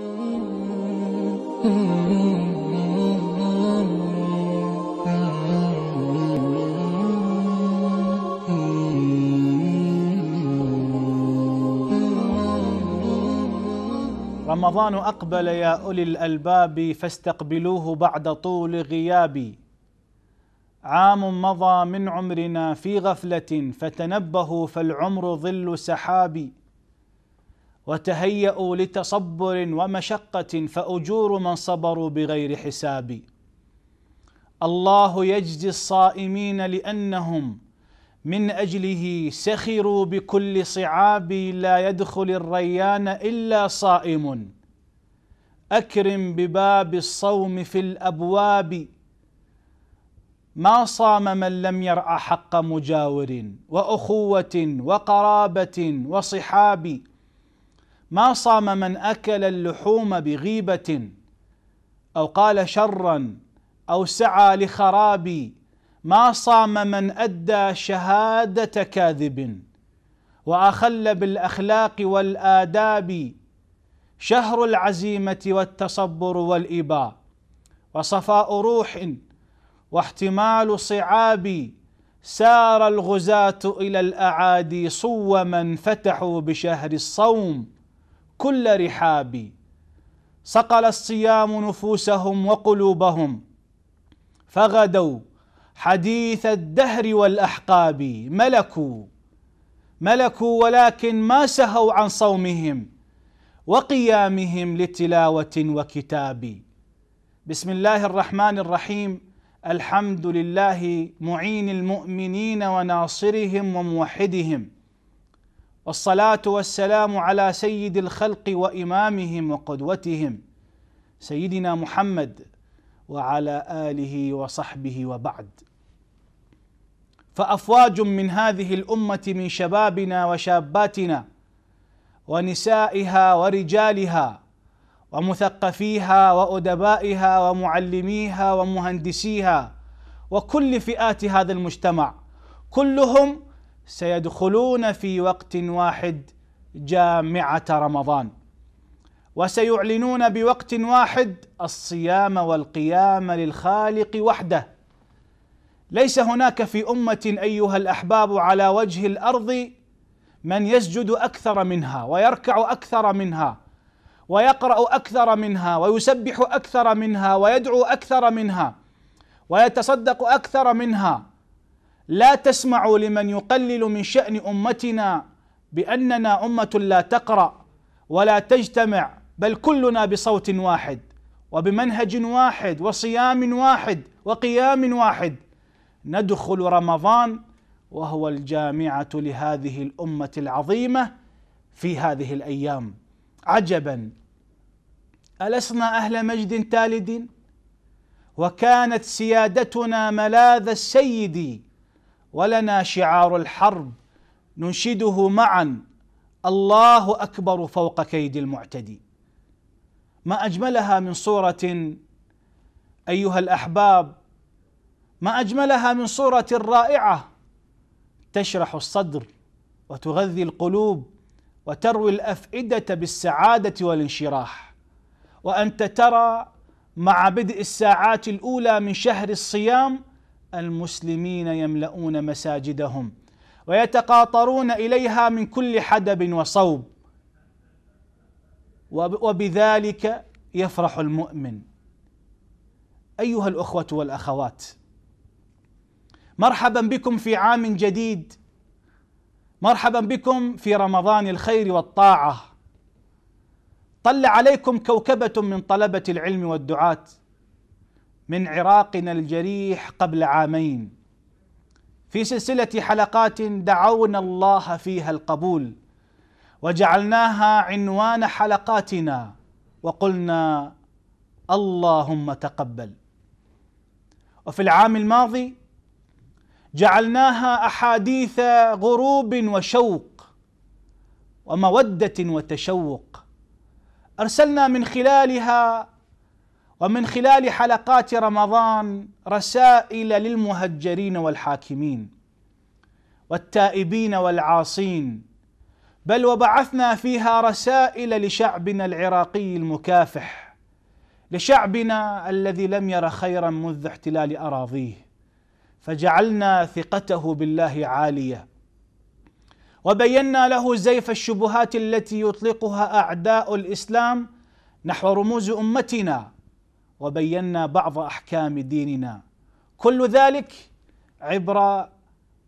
رمضان أقبل يا أولي الألباب فاستقبلوه بعد طول غيابي عام مضى من عمرنا في غفلة فتنبهوا فالعمر ظل سحاب وتهيأوا لتصبر ومشقة فأجور من صبروا بغير حساب الله يجزي الصائمين لأنهم من أجله سخروا بكل صعاب لا يدخل الريان إلا صائم أكرم بباب الصوم في الأبواب ما صام من لم يرعى حق مجاور وأخوة وقرابة وصحاب ما صام من اكل اللحوم بغيبه او قال شرا او سعى لخراب ما صام من ادى شهاده كاذب واخل بالاخلاق والاداب شهر العزيمه والتصبر والاباء وصفاء روح واحتمال صعاب سار الغزاه الى الاعادي صوما فتحوا بشهر الصوم كل رحاب صقل الصيام نفوسهم وقلوبهم فغدوا حديث الدهر والاحقاب ملكوا ملكوا ولكن ما سهوا عن صومهم وقيامهم لتلاوه وكتاب بسم الله الرحمن الرحيم الحمد لله معين المؤمنين وناصرهم وموحدهم والصلاه والسلام على سيد الخلق وامامهم وقدوتهم سيدنا محمد وعلى اله وصحبه وبعد فافواج من هذه الامه من شبابنا وشاباتنا ونسائها ورجالها ومثقفيها وادبائها ومعلميها ومهندسيها وكل فئات هذا المجتمع كلهم سيدخلون في وقت واحد جامعه رمضان وسيعلنون بوقت واحد الصيام والقيام للخالق وحده ليس هناك في امه ايها الاحباب على وجه الارض من يسجد اكثر منها ويركع اكثر منها ويقرا اكثر منها ويسبح اكثر منها ويدعو اكثر منها ويتصدق اكثر منها لا تسمعوا لمن يقلل من شأن أمتنا بأننا أمة لا تقرأ ولا تجتمع بل كلنا بصوت واحد وبمنهج واحد وصيام واحد وقيام واحد ندخل رمضان وهو الجامعة لهذه الأمة العظيمة في هذه الأيام عجبا ألسنا أهل مجد تالد وكانت سيادتنا ملاذ السيد ولنا شعار الحرب ننشده معا الله اكبر فوق كيد المعتدي ما اجملها من صوره ايها الاحباب ما اجملها من صوره رائعه تشرح الصدر وتغذي القلوب وتروي الافئده بالسعاده والانشراح وانت ترى مع بدء الساعات الاولى من شهر الصيام المسلمين يملؤون مساجدهم ويتقاطرون اليها من كل حدب وصوب وبذلك يفرح المؤمن ايها الاخوه والاخوات مرحبا بكم في عام جديد مرحبا بكم في رمضان الخير والطاعه طل عليكم كوكبه من طلبه العلم والدعاه من عراقنا الجريح قبل عامين في سلسله حلقات دعونا الله فيها القبول وجعلناها عنوان حلقاتنا وقلنا اللهم تقبل وفي العام الماضي جعلناها احاديث غروب وشوق وموده وتشوق ارسلنا من خلالها ومن خلال حلقات رمضان رسائل للمهجرين والحاكمين والتائبين والعاصين بل وبعثنا فيها رسائل لشعبنا العراقي المكافح لشعبنا الذي لم ير خيرا منذ احتلال اراضيه فجعلنا ثقته بالله عاليه وبينا له زيف الشبهات التي يطلقها اعداء الاسلام نحو رموز امتنا وبينا بعض احكام ديننا كل ذلك عبر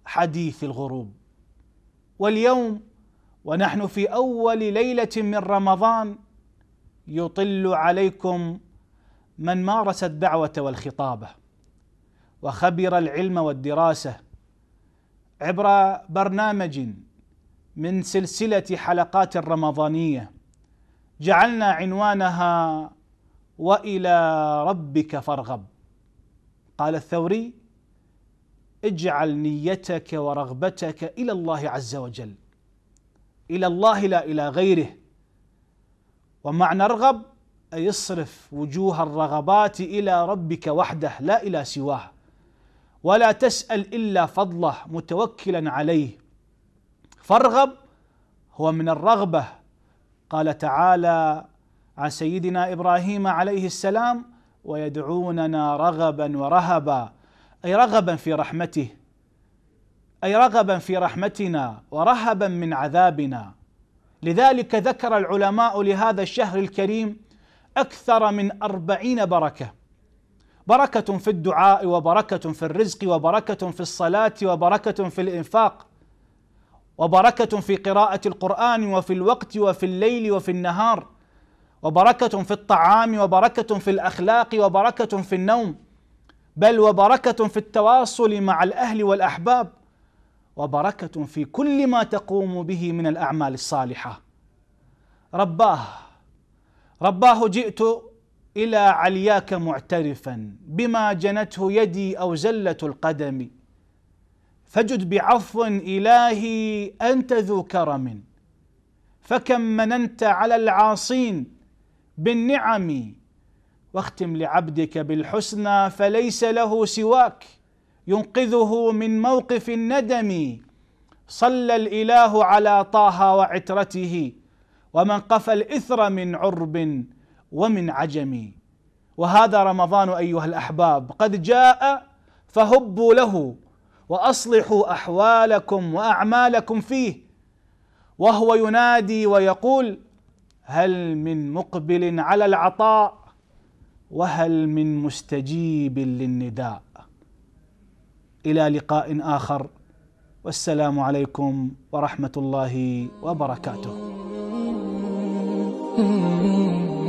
حديث الغروب واليوم ونحن في اول ليله من رمضان يطل عليكم من مارس الدعوه والخطابه وخبر العلم والدراسه عبر برنامج من سلسله حلقات رمضانيه جعلنا عنوانها والى ربك فارغب قال الثوري اجعل نيتك ورغبتك الى الله عز وجل الى الله لا الى غيره ومعنى ارغب اي اصرف وجوه الرغبات الى ربك وحده لا الى سواه ولا تسال الا فضله متوكلا عليه فارغب هو من الرغبه قال تعالى عن سيدنا ابراهيم عليه السلام ويدعوننا رغبا ورهبا اي رغبا في رحمته اي رغبا في رحمتنا ورهبا من عذابنا لذلك ذكر العلماء لهذا الشهر الكريم اكثر من اربعين بركه بركه في الدعاء وبركه في الرزق وبركه في الصلاه وبركه في الانفاق وبركه في قراءه القران وفي الوقت وفي الليل وفي النهار وبركة في الطعام وبركة في الأخلاق وبركة في النوم بل وبركة في التواصل مع الأهل والأحباب وبركة في كل ما تقوم به من الأعمال الصالحة رباه رباه جئت إلى علياك معترفا بما جنته يدي أو زلة القدم فجد بعفو إلهي أنت ذو كرم فكم مننت على العاصين بالنعم واختم لعبدك بالحسنى فليس له سواك ينقذه من موقف الندم صلى الاله على طه وعترته ومن قفى الاثر من عرب ومن عجم وهذا رمضان ايها الاحباب قد جاء فهبوا له واصلحوا احوالكم واعمالكم فيه وهو ينادي ويقول هل من مقبل على العطاء وهل من مستجيب للنداء الى لقاء اخر والسلام عليكم ورحمه الله وبركاته